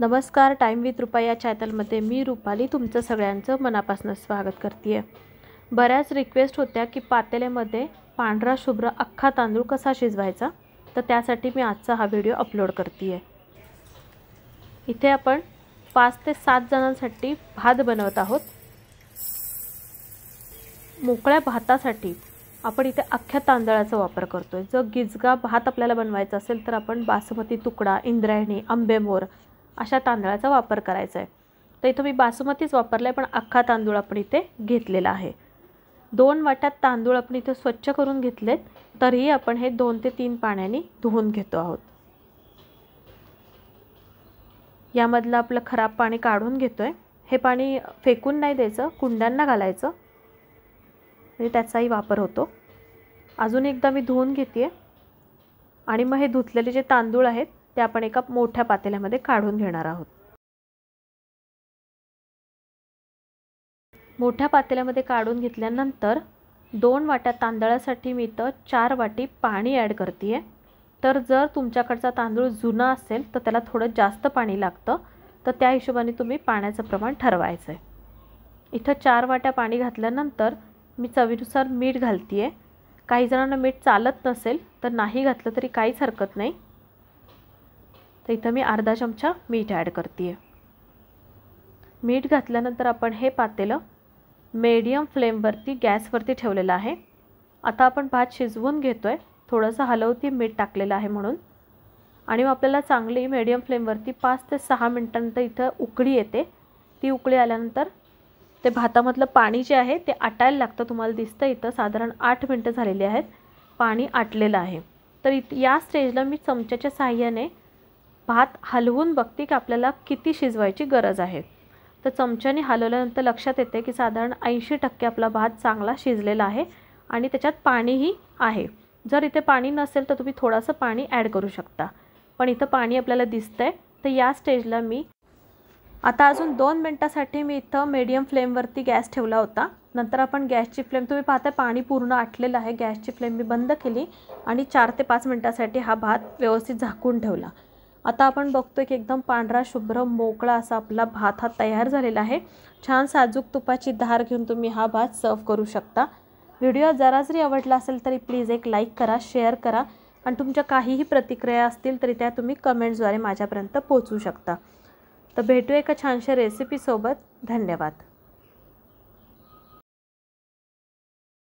नमस्कार time with Rupa या चॅनलमध्ये मी रुपाली तुमचं सगळ्यांचं मनापासून स्वागत करते आहे बऱ्याच रिक्वेस्ट होत्या की पातेल्यामध्ये पांढरा शुभ्र अख्खा तांदूळ कसा शिजवायचा तर त्यासाठी मी आजचा हा व्हिडिओ अपलोड करते आहे इथे आपण पाच ते सात जणांसाठी भात बनवत आहोत मोकळ्या भातासाठी आपण इथे अख्ख्या तांदळाचा वापर करतो आहे जर गिजगा भात आपल्याला बनवायचा असेल तर आपण बासमती तुकडा इंद्रायणी आंबेमोर अशा तांदळाचा वापर करायचा आहे तर इथं मी बासमतीच वापरला आहे पण अख्खा तांदूळ आपण इथे घेतलेला आहे दोन वाट्यात तांदूळ आपण इथे स्वच्छ करून घेतलेत तरीही आपण हे दोन ते तीन पाण्याने धुवून घेतो आहोत यामधलं आपलं खराब पाणी काढून घेतो आहे हे पाणी फेकून नाही द्यायचं कुंड्यांना घालायचं म्हणजे त्याचाही वापर होतो अजून एकदा मी धुवून घेते आहे आणि मग हे धुतलेले जे तांदूळ आहेत ते आपण एका मोठ्या पातेल्यामध्ये काढून घेणार आहोत मोठ्या पातेल्यामध्ये काढून घेतल्यानंतर दोन वाट्या तांदळासाठी मी इथं चार वाटी पाणी ॲड करते आहे तर जर तुमच्याकडचा तांदूळ जुना असेल तर त्याला थोडं जास्त पाणी लागतं तर त्या हिशोबाने तुम्ही पाण्याचं प्रमाण ठरवायचं आहे इथं चार वाट्या पाणी घातल्यानंतर मी चवीनुसार मीठ घालते आहे काही जणांना मीठ चालत नसेल तर नाही घातलं तरी काहीच हरकत नाही तर इथं मी अर्धा चमचा मीठ ॲड करते आहे मीठ घातल्यानंतर आपण हे पातेलं मीडियम फ्लेमवरती गॅसवरती ठेवलेलं आहे आता आपण भात शिजवून घेतो आहे थोडंसं हलवती मीठ टाकलेलं आहे म्हणून आणि मग आपल्याला चांगली मीडियम फ्लेमवरती पाच ते सहा मिनटानंतर इथं उकळी येते ती उकळी आल्यानंतर ते भातामधलं पाणी जे आहे ते आटायला लागतं तुम्हाला दिसतं इथं साधारण आठ मिनटं झालेली आहेत पाणी आटलेलं आहे तर इथ या स्टेजला मी चमच्याच्या सहाय्याने भात हलवून बघते की आपल्याला किती शिजवायची गरज आहे तर चमच्याने हलवल्यानंतर लक्षात येते की साधारण ऐंशी टक्के आपला भात चांगला शिजलेला आहे आणि त्याच्यात पाणीही आहे जर इथे पाणी नसेल तर तुम्ही थोडंसं पाणी ॲड करू शकता पण इथं पाणी आपल्याला दिसतं आहे तर या स्टेजला मी आता अजून दोन मिनटासाठी मी इथं मीडियम फ्लेमवरती गॅस ठेवला होता नंतर आपण गॅसची फ्लेम तुम्ही पाहता पाणी पूर्ण आटलेलं आहे गॅसची फ्लेम मी बंद केली आणि चार ते पाच मिनटासाठी हा भात व्यवस्थित झाकून ठेवला आता आपण बघतो की एकदम पांढरा शुभ्र मोकळा असा आपला भात हा तयार झालेला आहे छान साजूक तुपाची धार घेऊन तुम्ही हा भात सर्व करू शकता व्हिडिओ जरा जरी आवडला असेल तरी प्लीज एक लाईक करा शेअर करा आणि तुमच्या काहीही प्रतिक्रिया असतील तरी त्या तुम्ही कमेंट्सद्वारे माझ्यापर्यंत पोहोचू शकता तर भेटू एका छानशा रेसिपीसोबत धन्यवाद